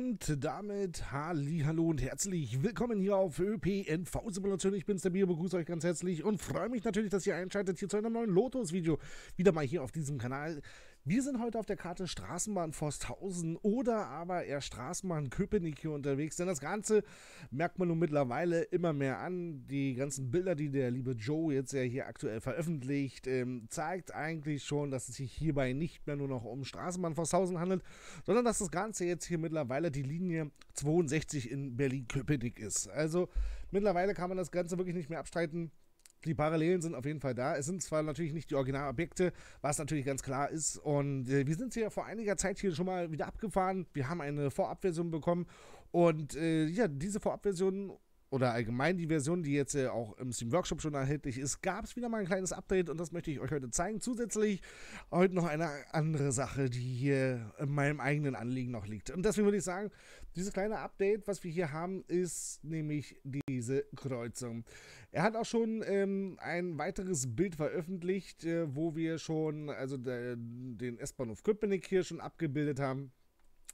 Und damit halli, hallo und herzlich willkommen hier auf ÖPNV-Simulation. Ich bin's, der Bio, begrüße euch ganz herzlich und freue mich natürlich, dass ihr einschaltet hier zu einem neuen Lotus-Video. Wieder mal hier auf diesem Kanal. Wir sind heute auf der Karte Straßenbahn Forsthausen oder aber eher Straßenbahn Köpenick hier unterwegs, denn das Ganze merkt man nun mittlerweile immer mehr an. Die ganzen Bilder, die der liebe Joe jetzt ja hier aktuell veröffentlicht, ähm, zeigt eigentlich schon, dass es sich hierbei nicht mehr nur noch um Straßenbahn Forsthausen handelt, sondern dass das Ganze jetzt hier mittlerweile die Linie 62 in Berlin-Köpenick ist. Also mittlerweile kann man das Ganze wirklich nicht mehr abstreiten die Parallelen sind auf jeden Fall da. Es sind zwar natürlich nicht die Originalobjekte, was natürlich ganz klar ist. Und äh, wir sind hier vor einiger Zeit hier schon mal wieder abgefahren. Wir haben eine Vorabversion bekommen. Und äh, ja, diese Vorabversion oder allgemein die Version, die jetzt äh, auch im Steam Workshop schon erhältlich ist, gab es wieder mal ein kleines Update und das möchte ich euch heute zeigen. Zusätzlich heute noch eine andere Sache, die hier in meinem eigenen Anliegen noch liegt. Und deswegen würde ich sagen, dieses kleine Update, was wir hier haben, ist nämlich diese Kreuzung. Er hat auch schon ähm, ein weiteres Bild veröffentlicht, äh, wo wir schon also der, den S-Bahnhof Köpenick hier schon abgebildet haben.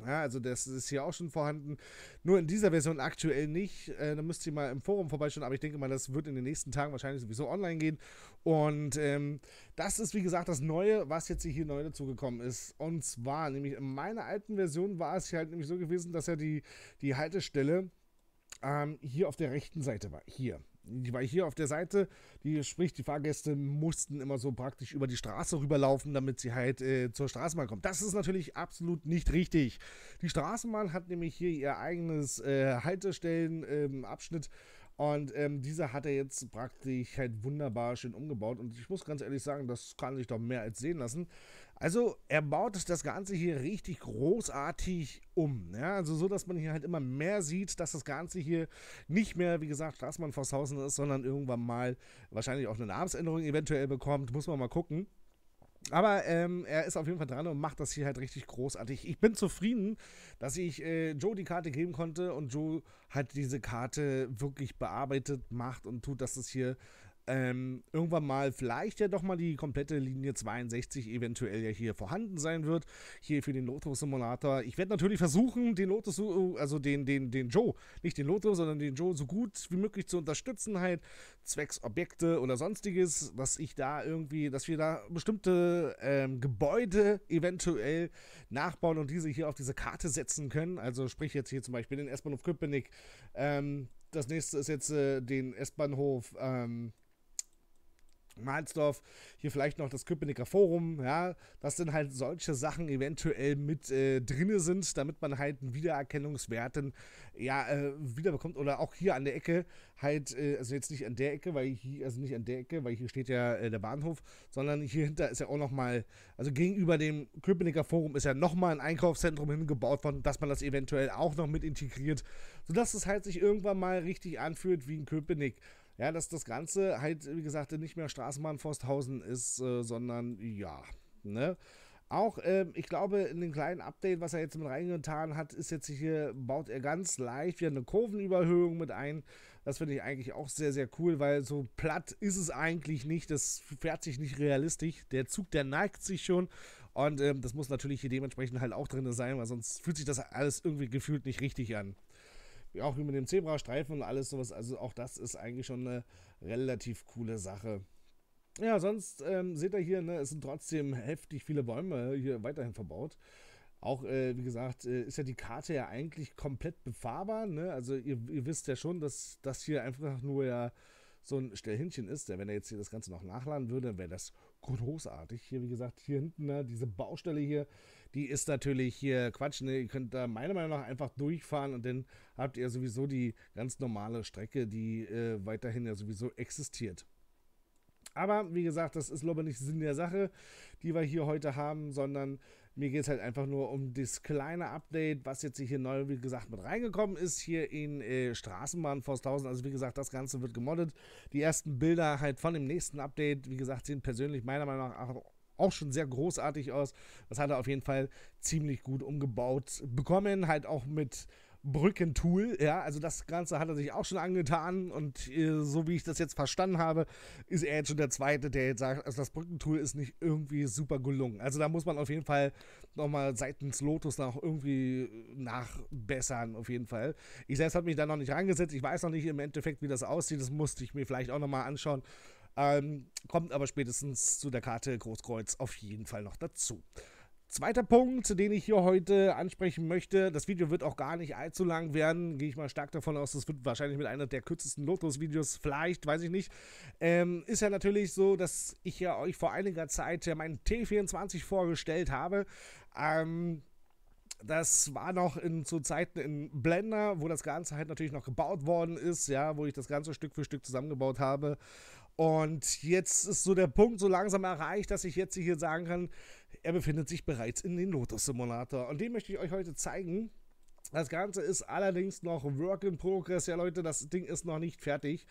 Ja, also das ist hier auch schon vorhanden. Nur in dieser Version aktuell nicht. Äh, da müsst ihr mal im Forum vorbeischauen, aber ich denke mal, das wird in den nächsten Tagen wahrscheinlich sowieso online gehen. Und ähm, das ist, wie gesagt, das Neue, was jetzt hier neu dazugekommen ist. Und zwar, nämlich in meiner alten Version war es hier halt nämlich so gewesen, dass ja die, die Haltestelle ähm, hier auf der rechten Seite war. Hier, weil hier auf der Seite, die sprich, die Fahrgäste mussten immer so praktisch über die Straße rüberlaufen, damit sie halt äh, zur Straßenbahn kommen. Das ist natürlich absolut nicht richtig. Die Straßenbahn hat nämlich hier ihr eigenes äh, Haltestellenabschnitt, ähm, und ähm, diese hat er jetzt praktisch halt wunderbar schön umgebaut. Und ich muss ganz ehrlich sagen, das kann sich doch mehr als sehen lassen. Also er baut das Ganze hier richtig großartig um. Ja? Ne? Also so, dass man hier halt immer mehr sieht, dass das Ganze hier nicht mehr, wie gesagt, Straßmann Forsthausen ist, sondern irgendwann mal wahrscheinlich auch eine Namensänderung eventuell bekommt. Muss man mal gucken. Aber ähm, er ist auf jeden Fall dran und macht das hier halt richtig großartig. Ich bin zufrieden, dass ich äh, Joe die Karte geben konnte und Joe halt diese Karte wirklich bearbeitet macht und tut, dass es hier ähm, irgendwann mal vielleicht ja doch mal die komplette Linie 62 eventuell ja hier vorhanden sein wird, hier für den Lotus-Simulator. Ich werde natürlich versuchen, den Lotus, also den, den, den Joe, nicht den Lotus, sondern den Joe so gut wie möglich zu unterstützen, halt zwecks Objekte oder sonstiges, dass ich da irgendwie, dass wir da bestimmte ähm, Gebäude eventuell nachbauen und diese hier auf diese Karte setzen können. Also sprich jetzt hier zum Beispiel den S-Bahnhof Köpenick, ähm, das nächste ist jetzt äh, den S-Bahnhof ähm, Mahlsdorf, hier vielleicht noch das Köpenicker Forum, ja, dass dann halt solche Sachen eventuell mit äh, drinne sind, damit man halt einen Wiedererkennungswerten ja äh, wiederbekommt oder auch hier an der Ecke halt, äh, also jetzt nicht an der Ecke, weil hier, also nicht an der Ecke, weil hier steht ja äh, der Bahnhof, sondern hier hinter ist ja auch nochmal, also gegenüber dem Köpenicker Forum ist ja nochmal ein Einkaufszentrum hingebaut worden, dass man das eventuell auch noch mit integriert, sodass es halt sich irgendwann mal richtig anfühlt wie in Köpenick ja, dass das Ganze halt, wie gesagt, nicht mehr Straßenbahn Forsthausen ist, äh, sondern ja, ne? Auch, ähm, ich glaube, in dem kleinen Update, was er jetzt mit reingetan hat, ist jetzt hier, baut er ganz leicht wieder eine Kurvenüberhöhung mit ein. Das finde ich eigentlich auch sehr, sehr cool, weil so platt ist es eigentlich nicht. Das fährt sich nicht realistisch. Der Zug, der neigt sich schon. Und ähm, das muss natürlich hier dementsprechend halt auch drin sein, weil sonst fühlt sich das alles irgendwie gefühlt nicht richtig an ja, auch wie mit dem Zebrastreifen und alles sowas. Also auch das ist eigentlich schon eine relativ coole Sache. Ja, sonst ähm, seht ihr hier, ne, es sind trotzdem heftig viele Bäume hier weiterhin verbaut. Auch, äh, wie gesagt, äh, ist ja die Karte ja eigentlich komplett befahrbar. Ne? Also ihr, ihr, wisst ja schon, dass das hier einfach nur ja so ein Stellhändchen ist. Denn wenn er jetzt hier das Ganze noch nachladen würde, wäre das großartig. Hier, wie gesagt, hier hinten, ne, diese Baustelle hier, die ist natürlich hier Quatsch. Ne? Ihr könnt da meiner Meinung nach einfach durchfahren und dann habt ihr sowieso die ganz normale Strecke, die äh, weiterhin ja sowieso existiert. Aber wie gesagt, das ist glaube ich nicht Sinn der Sache, die wir hier heute haben, sondern mir geht es halt einfach nur um das kleine Update, was jetzt hier neu, wie gesagt, mit reingekommen ist, hier in äh, Straßenbahn Force 1000. Also wie gesagt, das Ganze wird gemoddet. Die ersten Bilder halt von dem nächsten Update, wie gesagt, sehen persönlich meiner Meinung nach auch schon sehr großartig aus. Das hat er auf jeden Fall ziemlich gut umgebaut bekommen, halt auch mit Brückentool. Ja, also das Ganze hat er sich auch schon angetan und äh, so wie ich das jetzt verstanden habe, ist er jetzt schon der Zweite, der jetzt sagt, also das Brückentool ist nicht irgendwie super gelungen. Also da muss man auf jeden Fall nochmal seitens Lotus noch irgendwie nachbessern, auf jeden Fall. Ich selbst habe mich da noch nicht reingesetzt. Ich weiß noch nicht im Endeffekt, wie das aussieht. Das musste ich mir vielleicht auch nochmal anschauen. Ähm, kommt aber spätestens zu der Karte Großkreuz auf jeden Fall noch dazu. Zweiter Punkt, den ich hier heute ansprechen möchte, das Video wird auch gar nicht allzu lang werden, gehe ich mal stark davon aus, das wird wahrscheinlich mit einer der kürzesten Lotus-Videos, vielleicht, weiß ich nicht, ähm, ist ja natürlich so, dass ich ja euch vor einiger Zeit ja meinen T24 vorgestellt habe, ähm, das war noch in, zu Zeiten in Blender, wo das Ganze halt natürlich noch gebaut worden ist, ja, wo ich das Ganze Stück für Stück zusammengebaut habe. Und jetzt ist so der Punkt so langsam erreicht, dass ich jetzt hier sagen kann, er befindet sich bereits in den Lotus Simulator. Und den möchte ich euch heute zeigen. Das Ganze ist allerdings noch Work in Progress. Ja, Leute, das Ding ist noch nicht fertig.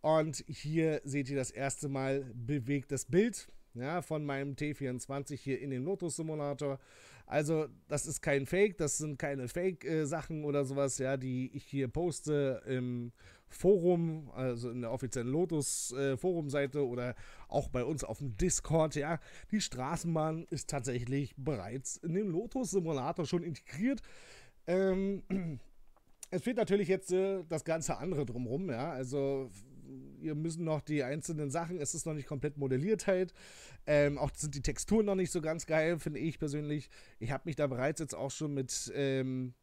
Und hier seht ihr das erste Mal bewegtes Bild ja, von meinem T24 hier in den Lotus Simulator. Also, das ist kein Fake, das sind keine Fake-Sachen äh, oder sowas, ja, die ich hier poste im Forum, also in der offiziellen Lotus-Forum-Seite äh, oder auch bei uns auf dem Discord, ja. Die Straßenbahn ist tatsächlich bereits in dem Lotus-Simulator schon integriert. Ähm, es fehlt natürlich jetzt äh, das ganze andere drumrum, ja. Also ihr müssen noch die einzelnen Sachen, es ist noch nicht komplett modelliert halt. Ähm, auch sind die Texturen noch nicht so ganz geil, finde ich persönlich. Ich habe mich da bereits jetzt auch schon mit ähm,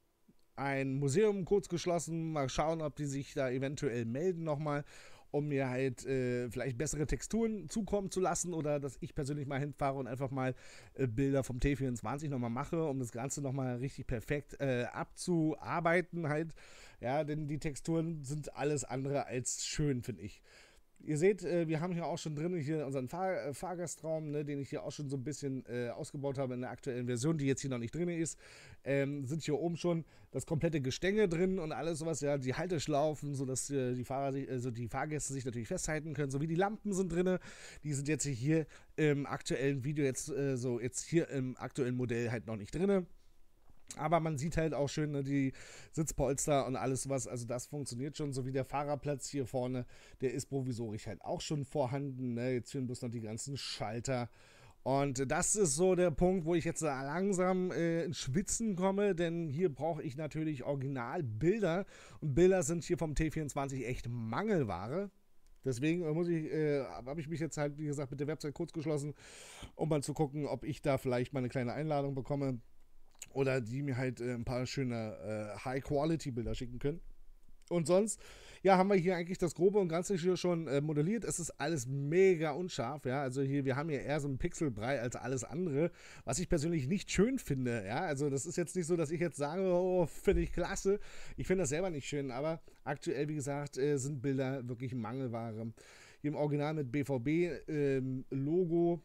ein Museum kurz geschlossen. Mal schauen, ob die sich da eventuell melden nochmal, um mir halt äh, vielleicht bessere Texturen zukommen zu lassen oder dass ich persönlich mal hinfahre und einfach mal äh, Bilder vom T24 nochmal mache, um das Ganze nochmal richtig perfekt äh, abzuarbeiten halt. Ja, denn die Texturen sind alles andere als schön, finde ich. Ihr seht, äh, wir haben hier auch schon drin hier unseren Fahr äh, Fahrgastraum, ne, den ich hier auch schon so ein bisschen äh, ausgebaut habe in der aktuellen Version, die jetzt hier noch nicht drin ist. Ähm, sind hier oben schon das komplette Gestänge drin und alles sowas, ja, die Halteschlaufen, sodass äh, die, Fahrer sich, also die Fahrgäste sich natürlich festhalten können, sowie die Lampen sind drin. Die sind jetzt hier im aktuellen Video jetzt äh, so jetzt hier im aktuellen Modell halt noch nicht drin. Aber man sieht halt auch schön ne, die Sitzpolster und alles was. Also das funktioniert schon, So wie der Fahrerplatz hier vorne, der ist provisorisch halt auch schon vorhanden. Ne? Jetzt fehlen bloß noch die ganzen Schalter. Und das ist so der Punkt, wo ich jetzt langsam äh, ins Schwitzen komme, denn hier brauche ich natürlich Originalbilder. Und Bilder sind hier vom T24 echt Mangelware. Deswegen äh, äh, habe ich mich jetzt halt, wie gesagt, mit der Website kurz geschlossen, um mal zu gucken, ob ich da vielleicht mal eine kleine Einladung bekomme oder die mir halt äh, ein paar schöne äh, High-Quality-Bilder schicken können. Und sonst, ja, haben wir hier eigentlich das Grobe und Ganze hier schon äh, modelliert. Es ist alles mega unscharf, ja. Also hier, wir haben hier eher so einen Pixelbrei als alles andere, was ich persönlich nicht schön finde, ja. Also das ist jetzt nicht so, dass ich jetzt sage, oh, finde ich klasse. Ich finde das selber nicht schön, aber aktuell, wie gesagt, äh, sind Bilder wirklich Mangelware. Hier im Original mit BVB-Logo. Ähm,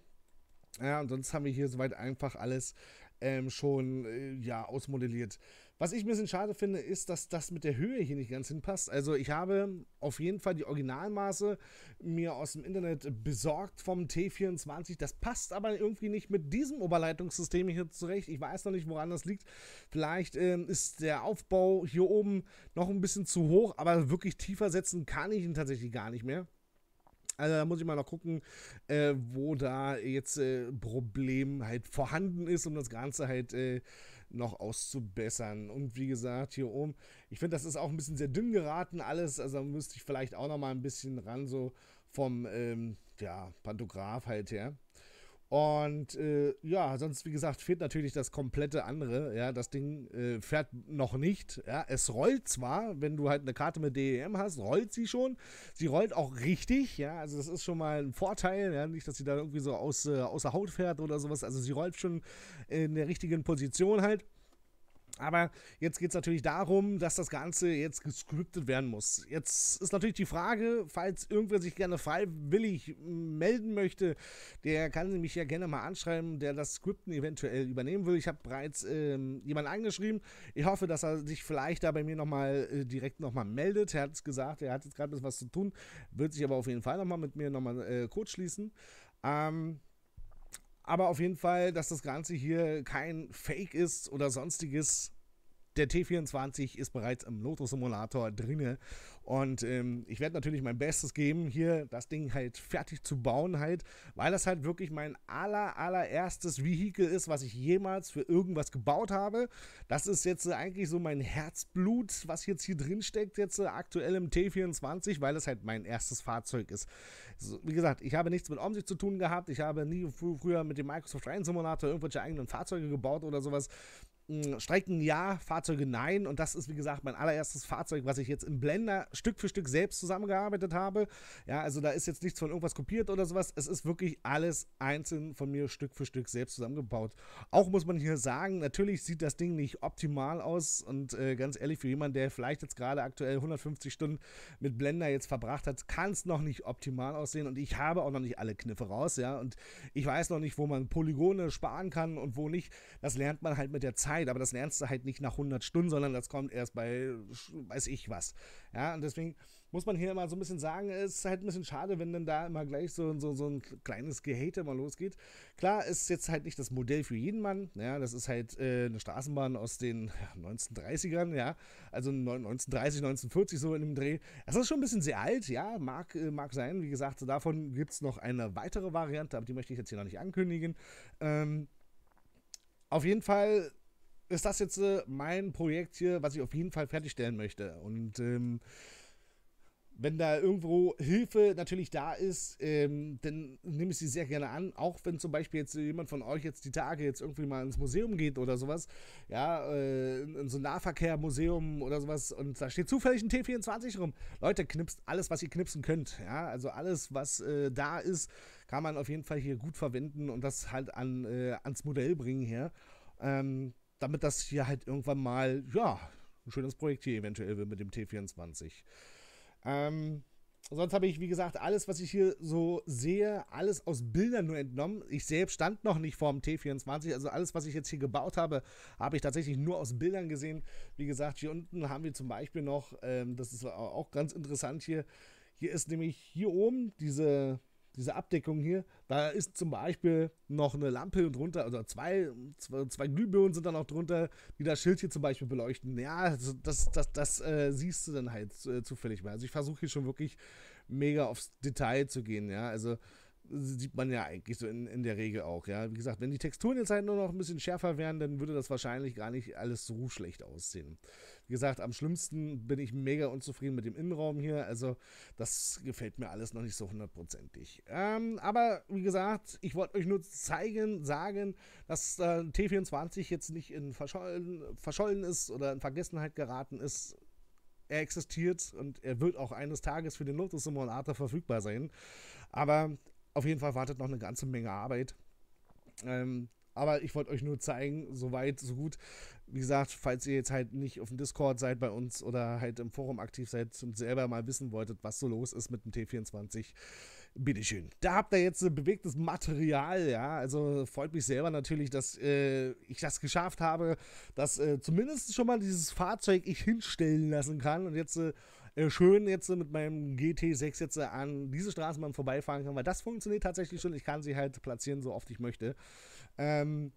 ja, und sonst haben wir hier soweit einfach alles ähm, schon äh, ja, ausmodelliert. Was ich ein bisschen schade finde, ist, dass das mit der Höhe hier nicht ganz hinpasst. Also ich habe auf jeden Fall die Originalmaße mir aus dem Internet besorgt vom T24. Das passt aber irgendwie nicht mit diesem Oberleitungssystem hier zurecht. Ich weiß noch nicht, woran das liegt. Vielleicht ähm, ist der Aufbau hier oben noch ein bisschen zu hoch, aber wirklich tiefer setzen kann ich ihn tatsächlich gar nicht mehr. Also da muss ich mal noch gucken, äh, wo da jetzt äh, Problem halt vorhanden ist, um das Ganze halt äh, noch auszubessern. Und wie gesagt, hier oben, ich finde, das ist auch ein bisschen sehr dünn geraten alles. Also da müsste ich vielleicht auch noch mal ein bisschen ran, so vom ähm, ja, Pantograph halt her. Und äh, ja, sonst, wie gesagt, fehlt natürlich das komplette andere. Ja, das Ding äh, fährt noch nicht. Ja, es rollt zwar, wenn du halt eine Karte mit DEM hast, rollt sie schon. Sie rollt auch richtig. Ja, also das ist schon mal ein Vorteil. Ja, nicht, dass sie da irgendwie so aus, äh, außer Haut fährt oder sowas. Also sie rollt schon in der richtigen Position halt. Aber jetzt geht es natürlich darum, dass das Ganze jetzt gescriptet werden muss. Jetzt ist natürlich die Frage, falls irgendwer sich gerne freiwillig melden möchte, der kann mich ja gerne mal anschreiben, der das Skripten eventuell übernehmen will. Ich habe bereits ähm, jemanden angeschrieben. Ich hoffe, dass er sich vielleicht da bei mir nochmal äh, direkt nochmal meldet. Er hat es gesagt, er hat jetzt gerade ein was zu tun, wird sich aber auf jeden Fall nochmal mit mir nochmal äh, kurz schließen. Ähm, aber auf jeden Fall, dass das Ganze hier kein Fake ist oder sonstiges, der T24 ist bereits im lotus simulator drinne und ähm, ich werde natürlich mein Bestes geben, hier das Ding halt fertig zu bauen halt, weil das halt wirklich mein aller allererstes Vehikel ist, was ich jemals für irgendwas gebaut habe. Das ist jetzt eigentlich so mein Herzblut, was jetzt hier drin steckt jetzt aktuell im T24, weil es halt mein erstes Fahrzeug ist. So, wie gesagt, ich habe nichts mit Omsicht zu tun gehabt, ich habe nie früher mit dem Microsoft Train Simulator irgendwelche eigenen Fahrzeuge gebaut oder sowas. Hm, Strecken ja, Fahrzeuge nein. Und das ist, wie gesagt, mein allererstes Fahrzeug, was ich jetzt im Blender Stück für Stück selbst zusammengearbeitet habe. Ja, also da ist jetzt nichts von irgendwas kopiert oder sowas. Es ist wirklich alles einzeln von mir Stück für Stück selbst zusammengebaut. Auch muss man hier sagen, natürlich sieht das Ding nicht optimal aus. Und äh, ganz ehrlich, für jemanden, der vielleicht jetzt gerade aktuell 150 Stunden mit Blender jetzt verbracht hat, kann es noch nicht optimal aussehen. Und ich habe auch noch nicht alle Kniffe raus. Ja, und ich weiß noch nicht, wo man Polygone sparen kann und wo nicht. Das lernt man halt mit der Zeit Zeit, aber das lernst du halt nicht nach 100 Stunden, sondern das kommt erst bei weiß ich was. Ja, und deswegen muss man hier mal so ein bisschen sagen, es ist halt ein bisschen schade, wenn dann da immer gleich so, so, so ein kleines Gehate mal losgeht. Klar ist jetzt halt nicht das Modell für jeden Mann, ja, das ist halt äh, eine Straßenbahn aus den 1930ern, ja, also 1930, 1940 so in dem Dreh. Das ist schon ein bisschen sehr alt, ja, mag, äh, mag sein, wie gesagt, davon gibt es noch eine weitere Variante, aber die möchte ich jetzt hier noch nicht ankündigen. Ähm, auf jeden Fall ist das jetzt äh, mein Projekt hier, was ich auf jeden Fall fertigstellen möchte. Und ähm, wenn da irgendwo Hilfe natürlich da ist, ähm, dann nehme ich sie sehr gerne an. Auch wenn zum Beispiel jetzt jemand von euch jetzt die Tage jetzt irgendwie mal ins Museum geht oder sowas, ja, äh, in so ein Nahverkehrmuseum oder sowas und da steht zufällig ein T24 rum. Leute, knipst alles, was ihr knipsen könnt. Ja, also alles, was äh, da ist, kann man auf jeden Fall hier gut verwenden und das halt an, äh, ans Modell bringen hier. Ähm, damit das hier halt irgendwann mal, ja, ein schönes Projekt hier eventuell wird mit dem T24. Ähm, sonst habe ich, wie gesagt, alles, was ich hier so sehe, alles aus Bildern nur entnommen. Ich selbst stand noch nicht vor dem T24, also alles, was ich jetzt hier gebaut habe, habe ich tatsächlich nur aus Bildern gesehen. Wie gesagt, hier unten haben wir zum Beispiel noch, ähm, das ist auch ganz interessant hier, hier ist nämlich hier oben diese diese Abdeckung hier, da ist zum Beispiel noch eine Lampe drunter, also zwei, zwei, zwei Glühbirnen sind da noch drunter, die das Schild hier zum Beispiel beleuchten. Ja, also das, das, das, äh, siehst du dann halt äh, zufällig mal. Also ich versuche hier schon wirklich mega aufs Detail zu gehen, ja. Also sieht man ja eigentlich so in, in der Regel auch, ja. Wie gesagt, wenn die Texturen jetzt halt nur noch ein bisschen schärfer wären, dann würde das wahrscheinlich gar nicht alles so schlecht aussehen. Wie gesagt, am schlimmsten bin ich mega unzufrieden mit dem Innenraum hier, also das gefällt mir alles noch nicht so hundertprozentig. Ähm, aber wie gesagt, ich wollte euch nur zeigen, sagen, dass äh, T24 jetzt nicht in verschollen, verschollen ist oder in Vergessenheit geraten ist er existiert und er wird auch eines Tages für den Lotus Simulator verfügbar sein. Aber auf jeden Fall wartet noch eine ganze Menge Arbeit. Ähm, aber ich wollte euch nur zeigen, so weit, so gut. Wie gesagt, falls ihr jetzt halt nicht auf dem Discord seid bei uns oder halt im Forum aktiv seid und selber mal wissen wolltet, was so los ist mit dem T24, bitteschön. Da habt ihr jetzt äh, bewegtes Material, ja. Also freut mich selber natürlich, dass äh, ich das geschafft habe, dass äh, zumindest schon mal dieses Fahrzeug ich hinstellen lassen kann und jetzt äh, äh, schön jetzt mit meinem GT6 jetzt äh, an diese Straßenbahn vorbeifahren kann, weil das funktioniert tatsächlich schon. Ich kann sie halt platzieren, so oft ich möchte. Ähm,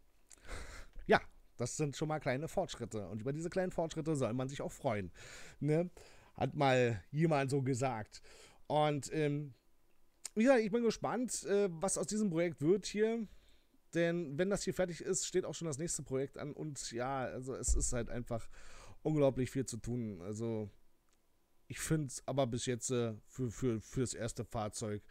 ja, das sind schon mal kleine Fortschritte. Und über diese kleinen Fortschritte soll man sich auch freuen. Ne? Hat mal jemand so gesagt. Und ähm, wie gesagt, ich bin gespannt, äh, was aus diesem Projekt wird hier. Denn wenn das hier fertig ist, steht auch schon das nächste Projekt an. Und ja, also es ist halt einfach unglaublich viel zu tun. Also ich finde es aber bis jetzt äh, für, für, für das erste Fahrzeug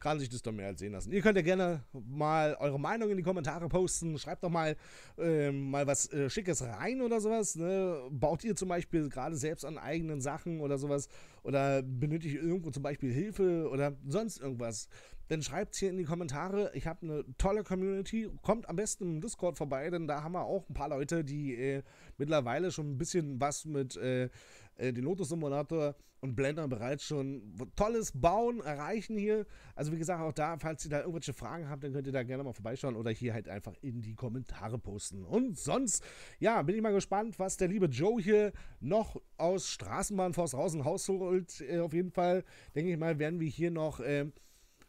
kann sich das doch mehr als sehen lassen. Ihr könnt ja gerne mal eure Meinung in die Kommentare posten. Schreibt doch mal, äh, mal was äh, Schickes rein oder sowas. Ne? Baut ihr zum Beispiel gerade selbst an eigenen Sachen oder sowas? Oder benötigt ihr irgendwo zum Beispiel Hilfe oder sonst irgendwas? Dann schreibt es hier in die Kommentare. Ich habe eine tolle Community. Kommt am besten im Discord vorbei, denn da haben wir auch ein paar Leute, die äh, mittlerweile schon ein bisschen was mit äh, äh, den Lotus-Simulator und Blender bereits schon tolles Bauen erreichen hier. Also wie gesagt, auch da, falls ihr da irgendwelche Fragen habt, dann könnt ihr da gerne mal vorbeischauen oder hier halt einfach in die Kommentare posten. Und sonst, ja, bin ich mal gespannt, was der liebe Joe hier noch aus Straßenbahn vors Rausen rausholt. Äh, auf jeden Fall, denke ich mal, werden wir hier noch... Äh,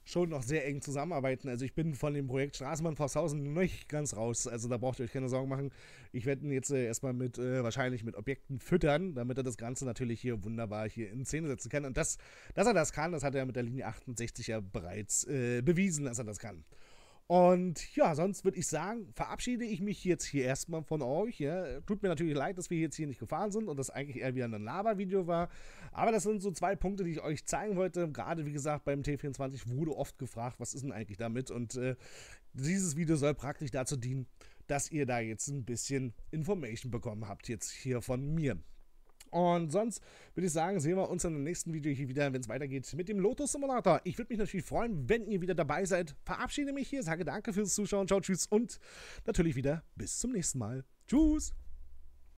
schon noch sehr eng zusammenarbeiten. Also ich bin von dem Projekt Straßenbahn Forsthausen nicht ganz raus. Also da braucht ihr euch keine Sorgen machen. Ich werde ihn jetzt äh, erstmal mit, äh, wahrscheinlich mit Objekten füttern, damit er das Ganze natürlich hier wunderbar hier in Szene setzen kann. Und das, dass er das kann, das hat er mit der Linie 68 ja bereits äh, bewiesen, dass er das kann. Und ja, sonst würde ich sagen, verabschiede ich mich jetzt hier erstmal von euch. Ja. Tut mir natürlich leid, dass wir jetzt hier nicht gefahren sind und das eigentlich eher wieder ein Laber-Video war. Aber das sind so zwei Punkte, die ich euch zeigen wollte. Gerade wie gesagt, beim T24 wurde oft gefragt, was ist denn eigentlich damit? Und äh, dieses Video soll praktisch dazu dienen, dass ihr da jetzt ein bisschen Information bekommen habt, jetzt hier von mir. Und sonst würde ich sagen, sehen wir uns in dem nächsten Video hier wieder, wenn es weitergeht mit dem Lotus Simulator. Ich würde mich natürlich freuen, wenn ihr wieder dabei seid. Verabschiede mich hier, sage danke fürs Zuschauen, ciao, tschüss und natürlich wieder bis zum nächsten Mal. Tschüss!